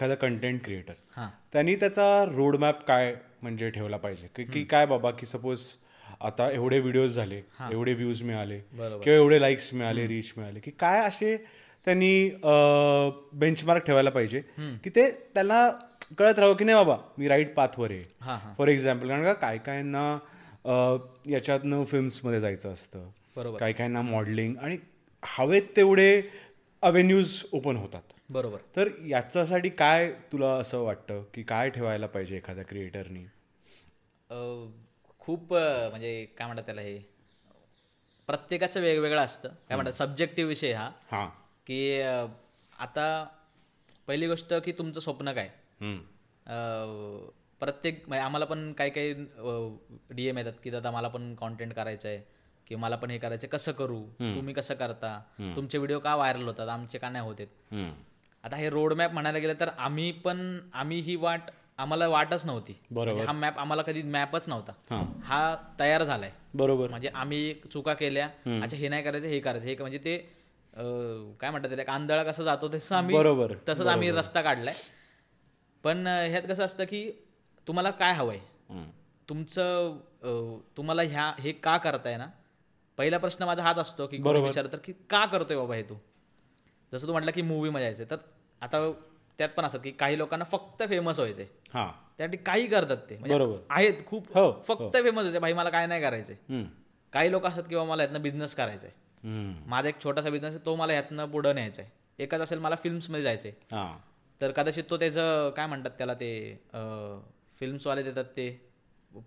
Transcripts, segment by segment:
एखादा content creator त्यांनी त्याचा रोडमॅप काय म्हणजे ठेवला पाहिजे की काय बाबा की सपोज आता एवढे व्हिडिओज झाले एवढे व्ह्यूज मिळाले किंवा एवढे लाईक्स मिळाले रीच मिळाले की काय असे त्यांनी बेंचमार्क ठेवायला पाहिजे की ते त्याला कळत राहावं की नाही बाबा मी राईट पाथवर आहे फॉर एक्झाम्पल कारण का काय काहींना याच्यातनं फिल्म्समध्ये जायचं असतं काय काहींना मॉडेलिंग आणि हवेत तेवढे अवेन्यूज ओपन होतात बरोबर तर याच्यासाठी काय तुला असं वाटतं की काय ठेवायला पाहिजे एखाद्या क्रिएटरनी खूप म्हणजे काय म्हणतात त्याला हे प्रत्येकाचं वेगवेगळं असतं काय म्हणतात सब्जेक्टिव्ह विषय हा की आता पहिली गोष्ट की तुमचं स्वप्न काय प्रत्येक म्हणजे आम्हाला पण काही काही डीएम येतात की दादा मला पण कॉन्टेंट करायचं आहे की मला पण हे करायचं कसं करू तुम्ही कसं करता तुमचे व्हिडिओ का व्हायरल होतात आमचे का नाही होते आता हे रोडमॅप म्हणायला गेलं तर आम्ही पण आम्ही ही वाट आम्हाला वाटच नव्हती बरोबर म्हणजे हा मॅप आम्हाला कधी मॅपच नव्हता हा तयार झालाय बरोबर म्हणजे आम्ही चुका केल्या अच्छा हे नाही करायचं हे करायचं हे म्हणजे ते काय म्हणतात त्याला आंधळा कसं जातो तसं आम्ही बरोबर तसंच आम्ही रस्ता काढलाय पण ह्यात कसं असतं की तुम्हाला काय हवंय तुमचं तुम्हाला ह्या हे का करताय ना पहिला प्रश्न माझा हाच असतो की बरोबर तर की का करतोय बाबा हे तू जसं तू म्हटलं की मूवी मध्ये यायचं तर आता त्यात पण असत की काही लोकांना फक्त फेमस व्हायचे त्यासाठी काही करतात ते म्हणजे बरोबर आहेत खूप हो, फक्त फेमस हो. व्हायचे भाई मला काय नाही करायचंय काही लोक असतात किंवा मला यातनं बिझनेस करायचाय आहे माझा एक छोटासा बिझनेस आहे तो मला यातनं पुढं न्यायचा आहे एकच असेल मला फिल्म्समध्ये जायचे तर कदाचित तो त्याचं काय म्हणतात त्याला ते फिल्म्सवाले देतात ते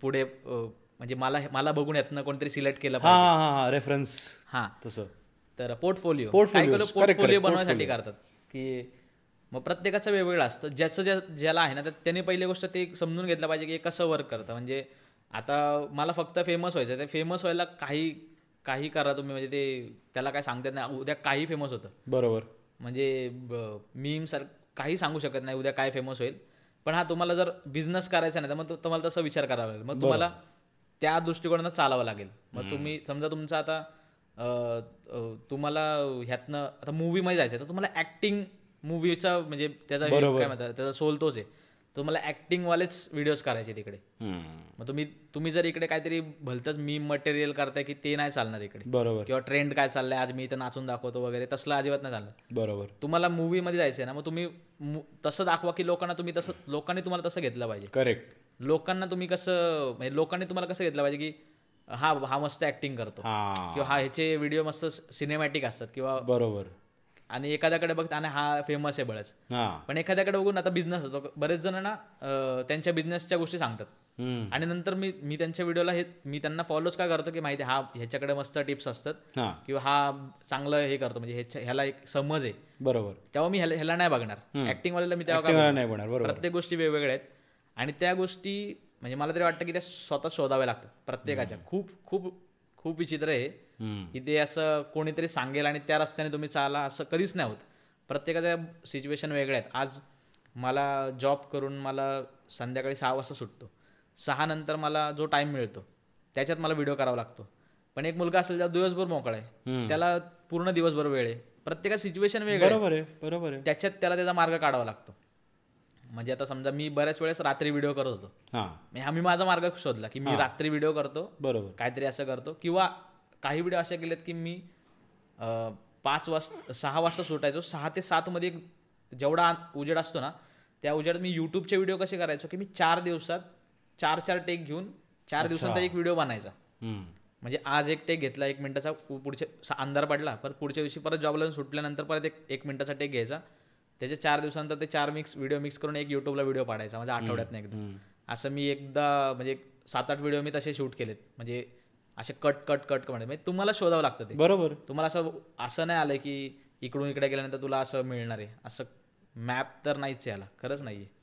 पुढे म्हणजे मला मला बघून यातनं कोणतरी सिलेक्ट केलं रेफरन्स हा तसं तर पोर्टफोलिओ पोर्टफोलिओ पोर्टफोलिओ बनवण्यासाठी करतात की मग प्रत्येकाचं वेगवेगळं असतं ज्याचं ज्या ज्याला आहे ना तर त्याने पहिली गोष्ट ते समजून घेतलं पाहिजे की कसं वर्क करतं म्हणजे आता मला फक्त फेमस व्हायचं ते फेमस व्हायला काही काही करा तुम्ही म्हणजे ते त्याला काय सांगतात नाही उद्या काही फेमस होतं बरोबर म्हणजे मी सर काही सांगू शकत नाही उद्या काय फेमस होईल पण हा तुम्हाला जर बिझनेस करायचा नाही तर मग तुम्हाला तसं विचार करावा लागेल मग तुम्हाला त्या दृष्टिकोनातून चालावं लागेल मग तुम्ही समजा तुमचा आता तुम्हाला ह्यातनं आता मध्ये जायचं तर तुम्हाला ऍक्टिंग मूवीचा म्हणजे त्याचा काय म्हणतात त्याचा सोल तोच आहे तुम्हाला ॲक्टिंगवालेच व्हिडिओज करायचे तिकडे मग तुम्ही तुम्ही जर इकडे काहीतरी भलतंच मी मटेरियल करताय की ते नाही चालणार इकडे बरोबर किंवा ट्रेंड काय चाललाय आज मी इथं नाचून दाखवतो वगैरे तसलं अजिबात नाही चालणार बरोबर तुम्हाला मध्ये जायचंय ना मग तुम्ही तसं दाखवा की लोकांना तुम्ही तसं लोकांनी तुम्हाला तसं घेतलं पाहिजे करेक्ट लोकांना तुम्ही कसं म्हणजे लोकांनी तुम्हाला कसं घेतलं पाहिजे की हा हा मस्त ऍक्टिंग करतो किंवा हा ह्याचे व्हिडिओ मस्त सिनेमॅटिक असतात किंवा बरोबर आणि एखाद्याकडे बघता आणि हा फेमस आहे बळच पण एखाद्याकडे बघून आता बिझनेस होतो बरेच जण ना त्यांच्या बिझनेसच्या गोष्टी सांगतात आणि नंतर मी मी त्यांच्या व्हिडिओला हे मी त्यांना फॉलोच का करतो की माहिती हा ह्याच्याकडे मस्त टिप्स असतात किंवा हा चांगलं हे करतो म्हणजे ह्याला एक समज आहे बरोबर तेव्हा मी ह्याला नाही बघणार ऍक्टिंग वाल्याला मी तेव्हा नाही बघणार प्रत्येक गोष्टी वेगवेगळ्या आहेत आणि त्या गोष्टी म्हणजे मला तरी वाटतं की त्या स्वतः शोधाव्या लागतात प्रत्येकाच्या खूप खूप खूप विचित्र आहे की ते असं कोणीतरी सांगेल आणि त्या रस्त्याने तुम्ही चाला असं कधीच नाही होत प्रत्येकाच्या सिच्युएशन वेगळ्या आहेत आज मला जॉब करून मला संध्याकाळी सहा वाजता सुटतो सहा नंतर मला जो टाईम मिळतो त्याच्यात मला व्हिडिओ करावा लागतो पण एक मुलगा असेल ज्याला दिवसभर मोकळा आहे त्याला पूर्ण दिवसभर वेळ आहे प्रत्येक सिच्युएशन वेगळं बरोबर आहे बरोबर आहे त्याच्यात त्याला त्याचा मार्ग काढावा लागतो म्हणजे आता समजा मी बऱ्याच वेळेस रात्री व्हिडिओ करत होतो हा मी माझा मार्ग शोधला की मी रात्री व्हिडिओ करतो बरोबर काहीतरी असं करतो किंवा काही व्हिडिओ असे केलेत की मी पाच वाजता सहा वाजता सुटायचो सहा ते सात एक जेवढा उजेड असतो ना त्या उजेडात मी युट्यूबचे व्हिडिओ कसे करायचो की मी चार दिवसात चार चार टेक घेऊन चार दिवसात एक व्हिडिओ बनायचा म्हणजे आज एक टेक घेतला एक मिनिटाचा पुढच्या अंधार पडला परत पुढच्या दिवशी परत जॉबला सुटल्यानंतर परत एक एक मिनिटाचा टेक घ्यायचा त्याच्या चार दिवसानंतर ते चार मिक्स व्हिडिओ मिक्स करून एक युट्यूबला व्हिडिओ पाडायचा म्हणजे आठवड्यातनं एकदा असं मी एकदा म्हणजे सात आठ व्हिडिओ मी तसे शूट केलेत म्हणजे असे कट कट कट म्हणजे म्हणजे तुम्हाला शोधावं लागतं ते बरोबर तुम्हाला असं असं नाही आलं की इकडून इकडे गेल्यानंतर तुला असं मिळणार आहे असं मॅप तर नाहीच याला खरंच नाही